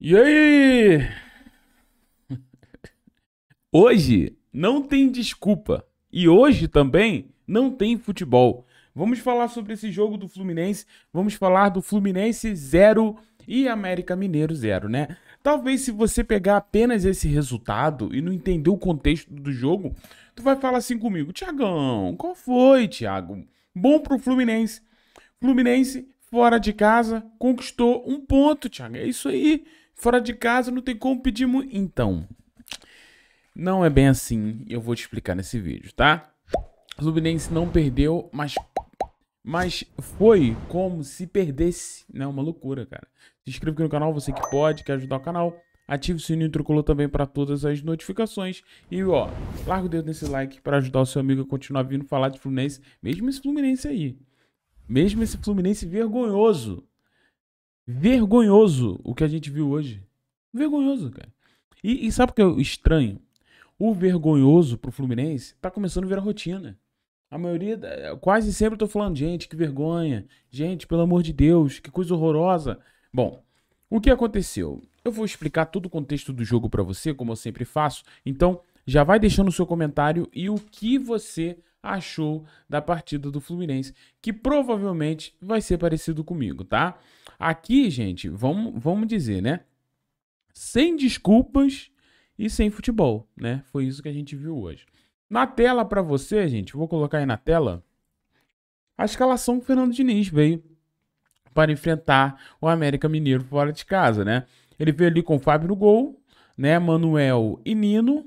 E aí? Hoje não tem desculpa e hoje também não tem futebol. Vamos falar sobre esse jogo do Fluminense, vamos falar do Fluminense 0 e América Mineiro 0, né? Talvez se você pegar apenas esse resultado e não entender o contexto do jogo, tu vai falar assim comigo, Tiagão, qual foi, Tiago? Bom pro Fluminense, Fluminense, fora de casa, conquistou um ponto, Thiago. É isso aí. Fora de casa não tem como pedir muito. Então, não é bem assim. Eu vou te explicar nesse vídeo, tá? Fluminense não perdeu, mas mas foi como se perdesse, né? Uma loucura, cara. Se inscreva aqui no canal, você que pode, quer ajudar o canal. Ative o sininho tricolor também para todas as notificações. E, ó, larga o dedo nesse like para ajudar o seu amigo a continuar vindo falar de Fluminense, mesmo esse Fluminense aí. Mesmo esse Fluminense vergonhoso. Vergonhoso o que a gente viu hoje. Vergonhoso, cara. E, e sabe o que é estranho? O vergonhoso pro Fluminense tá começando a virar rotina. A maioria, quase sempre eu tô falando, gente, que vergonha. Gente, pelo amor de Deus, que coisa horrorosa. Bom, o que aconteceu? Eu vou explicar todo o contexto do jogo para você, como eu sempre faço. Então, já vai deixando o seu comentário e o que você achou da partida do Fluminense, que provavelmente vai ser parecido comigo, tá? Aqui, gente, vamos, vamos dizer, né? Sem desculpas e sem futebol, né? Foi isso que a gente viu hoje. Na tela para você, gente, vou colocar aí na tela a escalação que o Fernando Diniz veio para enfrentar o América Mineiro fora de casa, né? Ele veio ali com o Fábio no gol, né? Manuel e Nino,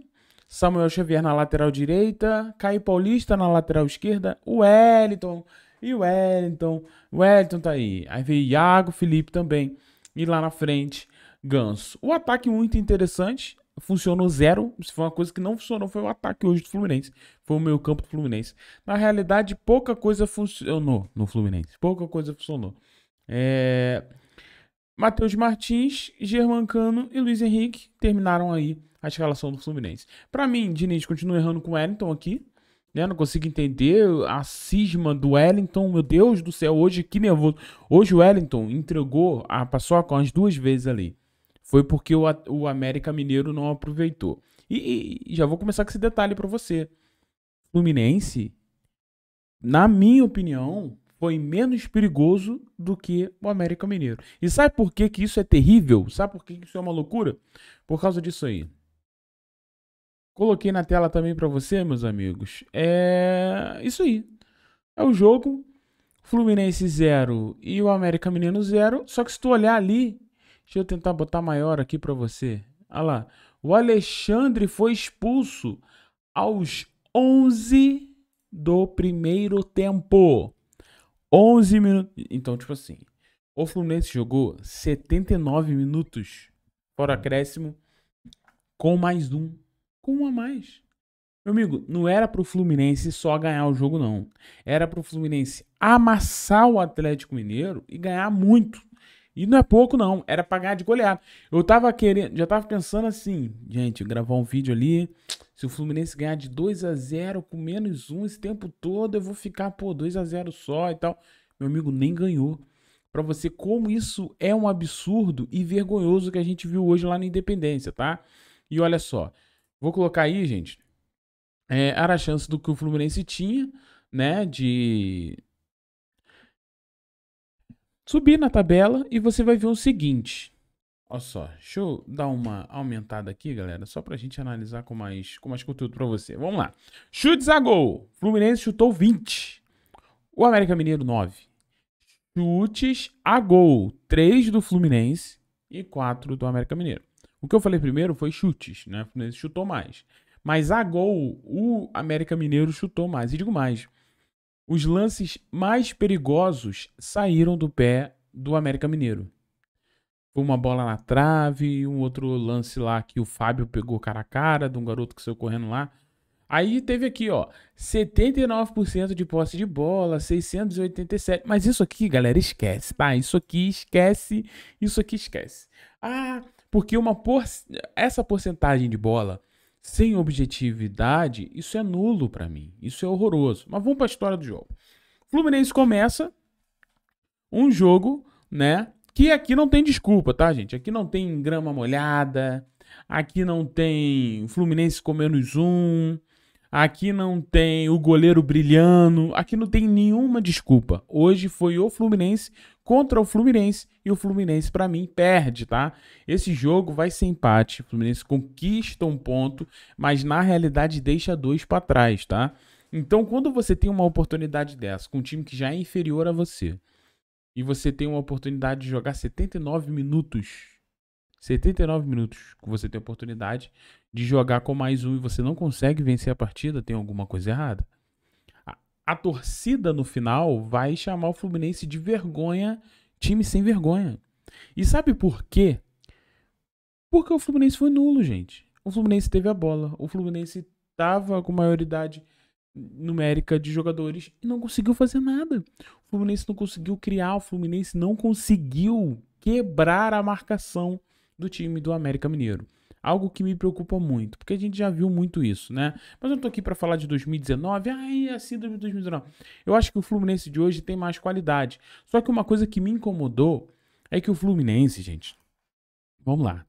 Samuel Xavier na lateral direita, Caio Paulista na lateral esquerda, o Wellington e o Wellington, o Wellington tá aí. Aí veio Iago, Felipe também e lá na frente Ganso. O ataque muito interessante, funcionou zero. Se foi uma coisa que não funcionou foi o ataque hoje do Fluminense, foi o meio campo do Fluminense. Na realidade, pouca coisa funcionou no Fluminense, pouca coisa funcionou. É... Matheus Martins, Germancano e Luiz Henrique terminaram aí é a escalação do Fluminense. Para mim, Diniz continua errando com o Wellington aqui. Né? Não consigo entender a cisma do Wellington. Meu Deus do céu, hoje que nervoso. Hoje o Wellington entregou a paçoca umas duas vezes ali. Foi porque o, o América Mineiro não aproveitou. E, e já vou começar com esse detalhe para você. Fluminense, na minha opinião, foi menos perigoso do que o América Mineiro. E sabe por que, que isso é terrível? Sabe por que, que isso é uma loucura? Por causa disso aí coloquei na tela também para você, meus amigos, é isso aí. É o jogo Fluminense 0 e o América Mineiro 0, só que se tu olhar ali, deixa eu tentar botar maior aqui para você. Olha lá, o Alexandre foi expulso aos 11 do primeiro tempo. 11 minutos. Então, tipo assim, o Fluminense jogou 79 minutos fora acréscimo com mais um com um a mais. Meu amigo, não era pro Fluminense só ganhar o jogo, não. Era pro Fluminense amassar o Atlético Mineiro e ganhar muito. E não é pouco, não. Era pagar de goleado Eu tava querendo, já tava pensando assim, gente, gravar um vídeo ali. Se o Fluminense ganhar de 2 a 0 com menos um esse tempo todo, eu vou ficar, pô, 2 a 0 só e tal. Meu amigo nem ganhou. Para você como isso é um absurdo e vergonhoso que a gente viu hoje lá na Independência, tá? E olha só, Vou colocar aí, gente. É, era a chance do que o Fluminense tinha, né? De subir na tabela e você vai ver o seguinte. Olha só, deixa eu dar uma aumentada aqui, galera, só pra gente analisar com mais, com mais conteúdo pra você. Vamos lá. Chutes a gol. Fluminense chutou 20. O América Mineiro, 9. Chutes a gol. 3 do Fluminense e 4 do América Mineiro. O que eu falei primeiro foi chutes, né? O Fluminense chutou mais. Mas a gol, o América Mineiro chutou mais. E digo mais, os lances mais perigosos saíram do pé do América Mineiro. Foi uma bola na trave, um outro lance lá que o Fábio pegou cara a cara de um garoto que saiu correndo lá. Aí teve aqui, ó, 79% de posse de bola, 687. Mas isso aqui, galera, esquece, tá? Isso aqui esquece, isso aqui esquece. Ah, porque uma por... essa porcentagem de bola sem objetividade, isso é nulo para mim. Isso é horroroso. Mas vamos para a história do jogo. Fluminense começa um jogo, né? Que aqui não tem desculpa, tá, gente? Aqui não tem grama molhada, aqui não tem Fluminense com menos um, aqui não tem o goleiro brilhando, aqui não tem nenhuma desculpa. Hoje foi o Fluminense contra o Fluminense e o Fluminense para mim perde, tá? Esse jogo vai ser empate. O Fluminense conquista um ponto, mas na realidade deixa dois para trás, tá? Então, quando você tem uma oportunidade dessa com um time que já é inferior a você, e você tem uma oportunidade de jogar 79 minutos 79 minutos que você tem oportunidade de jogar com mais um e você não consegue vencer a partida, tem alguma coisa errada. A, a torcida no final vai chamar o Fluminense de vergonha, time sem vergonha. E sabe por quê? Porque o Fluminense foi nulo, gente. O Fluminense teve a bola, o Fluminense estava com maioridade numérica de jogadores e não conseguiu fazer nada. O Fluminense não conseguiu criar, o Fluminense não conseguiu quebrar a marcação do time do América Mineiro. Algo que me preocupa muito, porque a gente já viu muito isso, né? Mas eu não tô aqui para falar de 2019, ai, a síndrome de 2019. Eu acho que o Fluminense de hoje tem mais qualidade. Só que uma coisa que me incomodou é que o Fluminense, gente, vamos lá.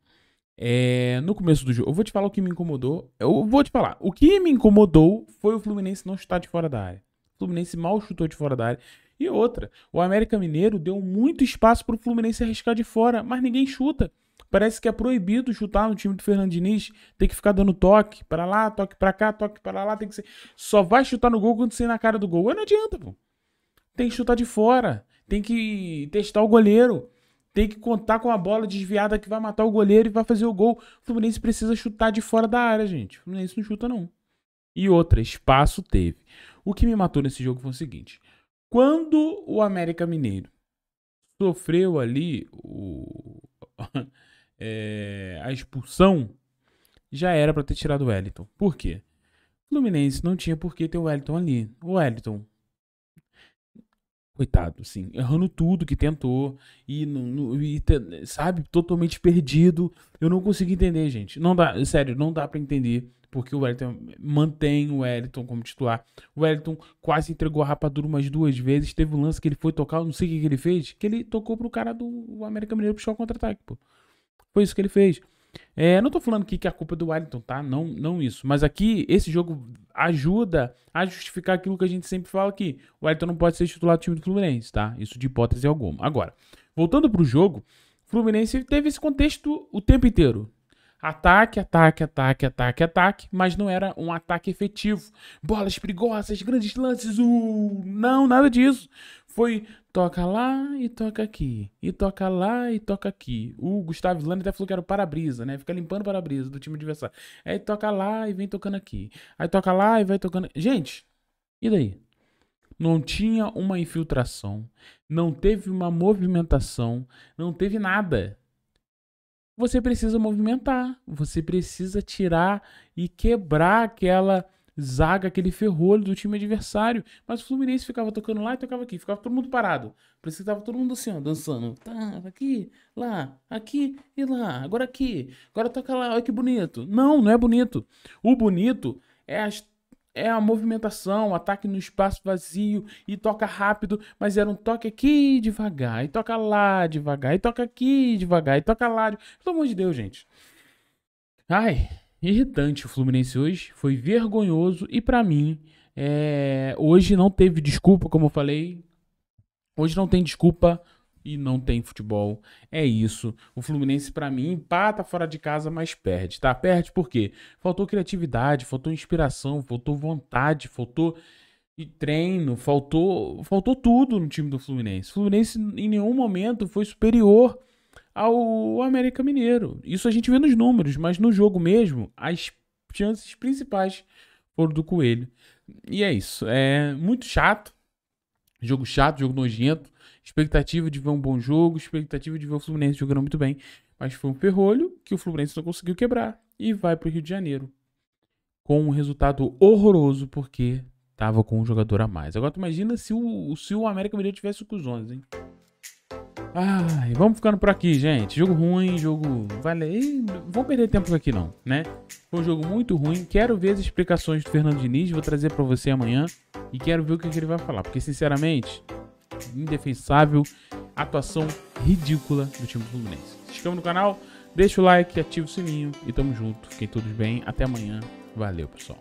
É, no começo do jogo, eu vou te falar o que me incomodou. Eu vou te falar. O que me incomodou foi o Fluminense não chutar de fora da área. O Fluminense mal chutou de fora da área. E outra, o América Mineiro deu muito espaço para o Fluminense arriscar de fora, mas ninguém chuta. Parece que é proibido chutar no time do Fernando Diniz, tem que ficar dando toque para lá, toque para cá, toque para lá, tem que ser... Só vai chutar no gol quando você ir na cara do gol. não adianta, pô. Tem que chutar de fora, tem que testar o goleiro, tem que contar com a bola desviada que vai matar o goleiro e vai fazer o gol. O Fluminense precisa chutar de fora da área, gente. O Fluminense não chuta não. E outra, espaço teve. O que me matou nesse jogo foi o seguinte: quando o América Mineiro sofreu ali o é, a expulsão, já era para ter tirado o Wellington. Por quê? Fluminense não tinha por que ter o Wellington ali. O Wellington, coitado, assim, errando tudo que tentou e, no, e, sabe, totalmente perdido. Eu não consigo entender, gente. Não dá, sério, não dá para entender porque o Wellington mantém o Wellington como titular. O Wellington quase entregou a rapadura umas duas vezes. Teve um lance que ele foi tocar, não sei o que, que ele fez, que ele tocou pro cara do América Mineiro puxar o contra-ataque, pô. Foi isso que ele fez. É, não estou falando aqui que a culpa é do Wellington, tá? Não, não isso. Mas aqui, esse jogo ajuda a justificar aquilo que a gente sempre fala aqui. O Wellington não pode ser titular do time do Fluminense, tá? Isso de hipótese alguma. Agora, voltando para o jogo, Fluminense teve esse contexto o tempo inteiro. Ataque, ataque, ataque, ataque, ataque, mas não era um ataque efetivo. Bolas perigosas, grandes lances, uh, não, nada disso. Foi toca lá e toca aqui, e toca lá e toca aqui. O Gustavo Islândia até falou que era o para-brisa, né? Fica limpando o para-brisa do time adversário. Aí toca lá e vem tocando aqui. Aí toca lá e vai tocando. Gente, e daí? Não tinha uma infiltração, não teve uma movimentação, não teve nada. Você precisa movimentar, você precisa tirar e quebrar aquela zaga, aquele ferrolho do time adversário. Mas o Fluminense ficava tocando lá e tocava aqui, ficava todo mundo parado. isso que tava todo mundo assim, ó, dançando. Tá, aqui, lá, aqui e lá, agora aqui, agora toca lá, olha que bonito. Não, não é bonito. O bonito é as é a movimentação, ataque no espaço vazio e toca rápido, mas era um toque aqui devagar, e toca lá devagar, e toca aqui devagar, e toca lá. Pelo amor de Deus, gente. Ai, irritante o Fluminense hoje, foi vergonhoso e para mim é, hoje não teve desculpa, como eu falei. Hoje não tem desculpa e não tem futebol. É isso. O Fluminense, para mim, empata fora de casa, mas perde, tá? Perde por quê? Faltou criatividade, faltou inspiração, faltou vontade, faltou treino, faltou, faltou tudo no time do Fluminense. O Fluminense em nenhum momento foi superior ao América Mineiro. Isso a gente vê nos números, mas no jogo mesmo, as chances principais foram do Coelho. E é isso. É muito chato. Jogo chato, jogo nojento. Expectativa de ver um bom jogo, expectativa de ver o Fluminense jogando muito bem. Mas foi um ferrolho que o Fluminense não conseguiu quebrar. E vai para o Rio de Janeiro. Com um resultado horroroso, porque estava com um jogador a mais. Agora tu imagina se o, se o América Mineiro tivesse com os 11, hein? Ai, ah, vamos ficando por aqui, gente. Jogo ruim, jogo. Vale. Vou perder tempo aqui, não, né? Foi um jogo muito ruim. Quero ver as explicações do Fernando Diniz. Vou trazer para você amanhã. E quero ver o que, ele vai falar. Porque, sinceramente, indefensável. Atuação ridícula do time Fluminense. Se inscreva no canal, deixa o like, ativa o sininho. E tamo junto. Fiquem todos bem. Até amanhã. Valeu, pessoal.